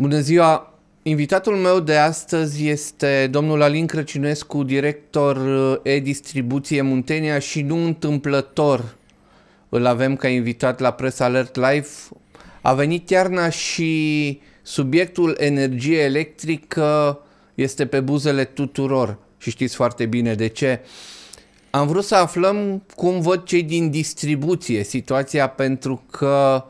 Bună ziua! Invitatul meu de astăzi este domnul Alin Crăcinescu, director uh, e-distribuție Muntenia și nu întâmplător îl avem ca invitat la Press Alert Live. A venit iarna și subiectul energie electrică este pe buzele tuturor și știți foarte bine de ce. Am vrut să aflăm cum văd cei din distribuție situația pentru că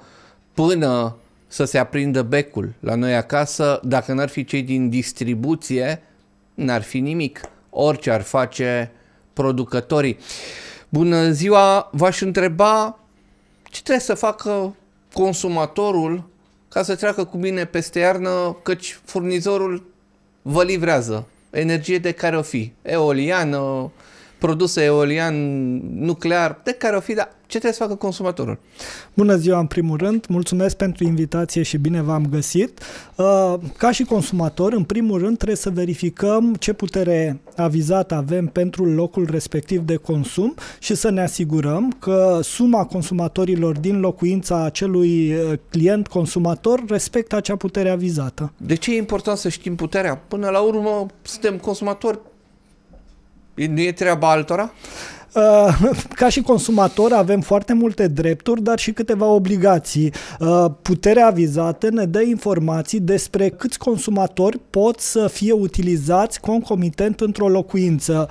până să se aprindă becul la noi acasă, dacă n-ar fi cei din distribuție, n-ar fi nimic, orice ar face producătorii. Bună ziua, v-aș întreba ce trebuie să facă consumatorul ca să treacă cu bine peste iarnă, căci furnizorul vă livrează energie de care o fi, eoliană, produse eolian, nuclear, de care o fi, dar ce trebuie să facă consumatorul? Bună ziua, în primul rând, mulțumesc pentru invitație și bine v-am găsit. Uh, ca și consumator, în primul rând, trebuie să verificăm ce putere avizată avem pentru locul respectiv de consum și să ne asigurăm că suma consumatorilor din locuința acelui uh, client consumator respectă acea putere avizată. De ce e important să știm puterea? Până la urmă, suntem consumatori nu e treaba altora? Uh, ca și consumator avem foarte multe drepturi, dar și câteva obligații. Uh, puterea vizată ne dă informații despre câți consumatori pot să fie utilizați concomitent într-o locuință.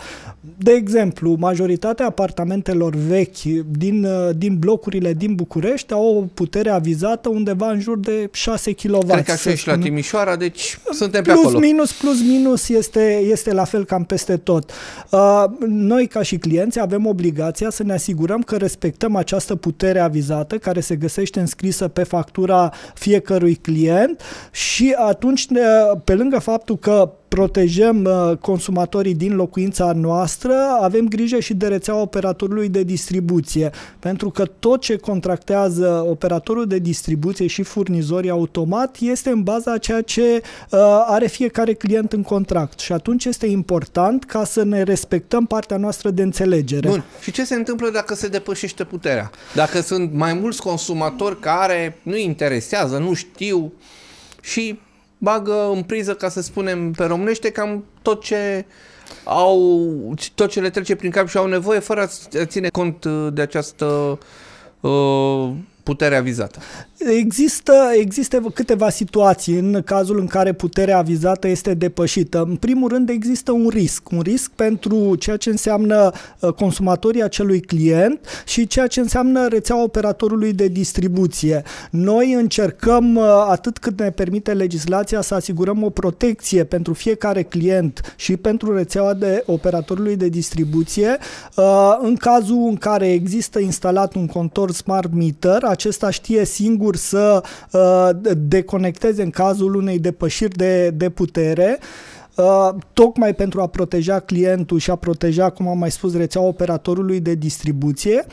De exemplu, majoritatea apartamentelor vechi din, uh, din blocurile din București au o putere avizată undeva în jur de 6 kW. Cred că așa și la Timișoara, deci uh, suntem plus, pe acolo. Plus minus, plus minus este, este la fel cam peste tot. Uh, noi ca și clienți avem obligația să ne asigurăm că respectăm această putere avizată care se găsește înscrisă pe factura fiecărui client și atunci, pe lângă faptul că protejăm uh, consumatorii din locuința noastră, avem grijă și de rețeaua operatorului de distribuție, pentru că tot ce contractează operatorul de distribuție și furnizorii automat este în baza a ceea ce uh, are fiecare client în contract și atunci este important ca să ne respectăm partea noastră de înțelegere. Bun. Și ce se întâmplă dacă se depășește puterea? Dacă sunt mai mulți consumatori care nu interesează, nu știu și bagă în priză, ca să spunem pe românește, cam tot ce au, tot ce le trece prin cap și au nevoie fără a ține cont uh, de această uh, putere avizată. Există, există câteva situații în cazul în care puterea vizată este depășită. În primul rând există un risc, un risc pentru ceea ce înseamnă uh, consumatorii acelui client și ceea ce înseamnă rețeaua operatorului de distribuție. Noi încercăm uh, atât cât ne permite legislația să asigurăm o protecție pentru fiecare client și pentru rețeaua de operatorului de distribuție. Uh, în cazul în care există instalat un contor smart meter, acesta știe singur sigur să uh, deconecteze în cazul unei depășiri de, de putere. Uh, tocmai pentru a proteja clientul și a proteja, cum am mai spus, rețeaua operatorului de distribuție.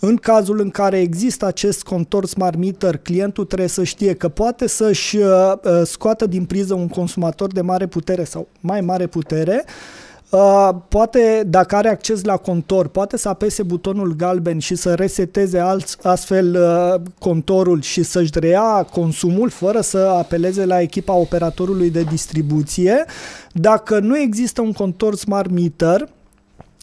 În cazul în care există acest contor smart meter, clientul trebuie să știe că poate să-și uh, scoată din priză un consumator de mare putere sau mai mare putere, Uh, poate, dacă are acces la contor, poate să apese butonul galben și să reseteze alt, astfel uh, contorul și să-și reia consumul fără să apeleze la echipa operatorului de distribuție. Dacă nu există un contor smart meter,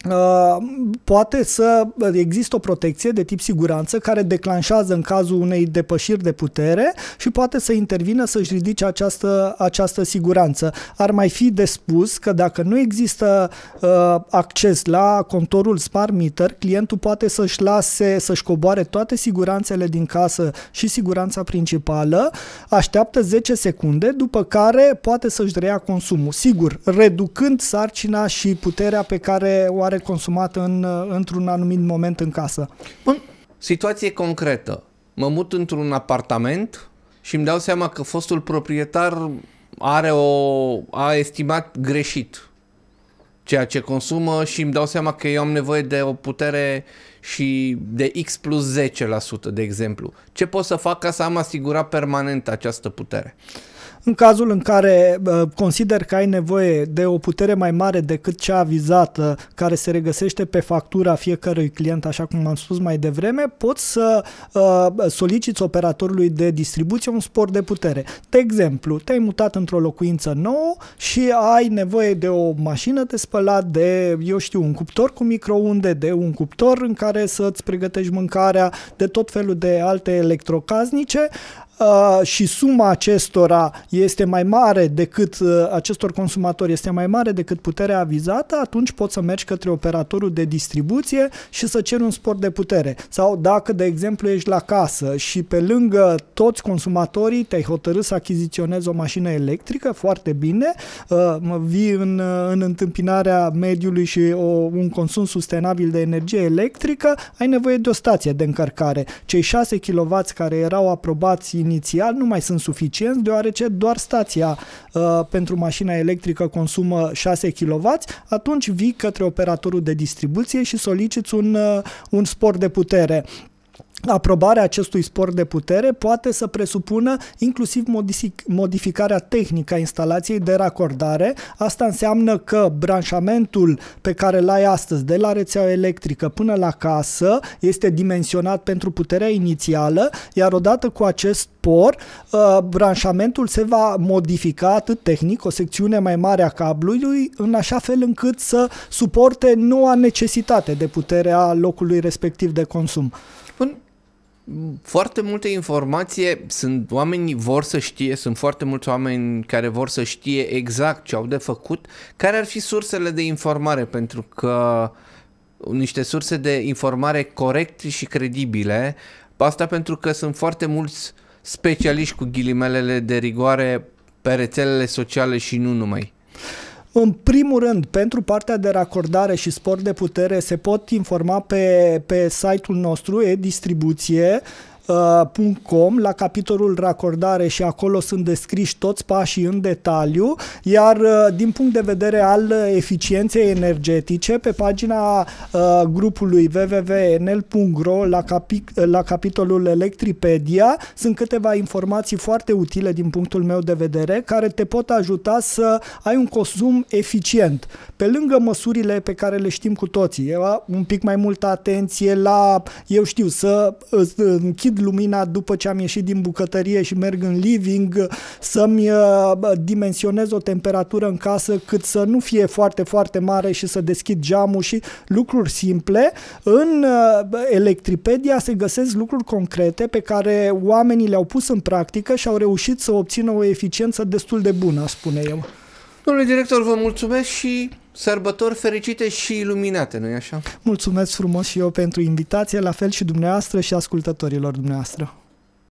Uh, poate să există o protecție de tip siguranță care declanșează în cazul unei depășiri de putere și poate să intervină să-și ridice această, această siguranță. Ar mai fi de spus că dacă nu există uh, acces la contorul smart meter, clientul poate să-și lase, să-și coboare toate siguranțele din casă și siguranța principală, așteaptă 10 secunde, după care poate să-și reia consumul. Sigur, reducând sarcina și puterea pe care o valoare consumată în, într-un anumit moment în casă. Bun. Situație concretă. Mă mut într-un apartament și îmi dau seama că fostul proprietar are o, a estimat greșit ceea ce consumă și îmi dau seama că eu am nevoie de o putere și de X plus 10%, de exemplu. Ce pot să fac ca să am asigurat permanent această putere? Uh, în cazul în care consider că ai nevoie de o putere mai mare decât cea avizată care se regăsește pe factura fiecărui client, așa cum am spus mai devreme, poți să ă, soliciți operatorului de distribuție un spor de putere. De exemplu, te-ai mutat într-o locuință nouă și ai nevoie de o mașină de spălat, de, eu știu, un cuptor cu microunde, de un cuptor în care să-ți pregătești mâncarea, de tot felul de alte electrocaznice, Ah, și suma acestora este mai mare decât ah, acestor consumatori este mai mare decât puterea avizată, atunci poți să mergi către operatorul de distribuție și să ceri un sport de putere. Sau dacă, de exemplu, ești la casă și pe lângă toți consumatorii te-ai hotărât să achiziționezi o mașină electrică, foarte bine, ah, vii în, în întâmpinarea mediului și o, un consum sustenabil de energie electrică, ai nevoie de o stație de încărcare. Cei 6 kW care erau aprobați inițial nu mai sunt suficienți, deoarece doar stația uh, pentru mașina electrică consumă 6 kW, atunci vii către operatorul de distribuție și soliciți un, uh, un spor de putere aprobarea acestui spor de putere poate să presupună inclusiv modific modificarea tehnică a instalației de racordare. Asta înseamnă că branșamentul pe care l-ai astăzi, de la rețea electrică până la casă, este dimensionat pentru puterea inițială, iar odată cu acest spor, uh, branșamentul se va modifica atât tehnic, o secțiune mai mare a cablului, în așa fel încât să suporte noua necesitate de putere a locului respectiv de consum foarte multe informație, sunt oamenii vor să știe, sunt foarte mulți oameni care vor să știe exact ce au de făcut, care ar fi sursele de informare, pentru că niște surse de informare corecte și credibile, asta pentru că sunt foarte mulți specialiști cu ghilimelele de rigoare pe rețelele sociale și nu numai. În primul rând, pentru partea de racordare și sport de putere se pot informa pe, pe site-ul nostru e distribuție uh, la capitolul racordare și acolo sunt descriși toți pașii în detaliu, iar uh, din punct de vedere al eficienței energetice, pe pagina uh, grupului www.enel.ro la, capi- uh, la capitolul Electripedia sunt câteva informații foarte utile din punctul meu de vedere care te pot ajuta să ai un consum eficient. Pe lângă măsurile pe care le știm cu toții, un pic mai multă atenție la, eu știu, să închid aprind lumina după ce am ieșit din bucătărie și merg în living, să-mi uh, dimensionez o temperatură în casă cât să nu fie foarte, foarte mare și să deschid geamul și lucruri simple. În uh, Electripedia se găsesc lucruri concrete pe care oamenii le-au pus în practică și au reușit să obțină o eficiență destul de bună, spune eu. Domnule director, vă mulțumesc și sărbători fericite și iluminate, nu-i așa? Mulțumesc frumos și eu pentru invitație, la fel și dumneavoastră și ascultătorilor dumneavoastră.